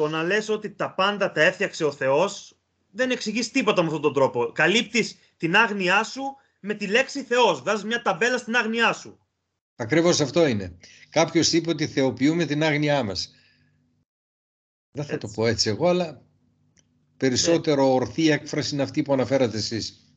το να λες ότι τα πάντα τα έφτιαξε ο Θεός δεν εξηγείς τίποτα με αυτόν τον τρόπο. Καλύπτεις την άγνοιά σου με τη λέξη Θεός. Βάζεις μια ταμπέλα στην άγνοιά σου. Ακριβώς αυτό είναι. Κάποιος είπε ότι θεοποιούμε την άγνοιά μας. Δεν θα το πω έτσι εγώ, αλλά ναι. περισσότερο ορθή έκφραση είναι αυτή που αναφέρατε εσείς.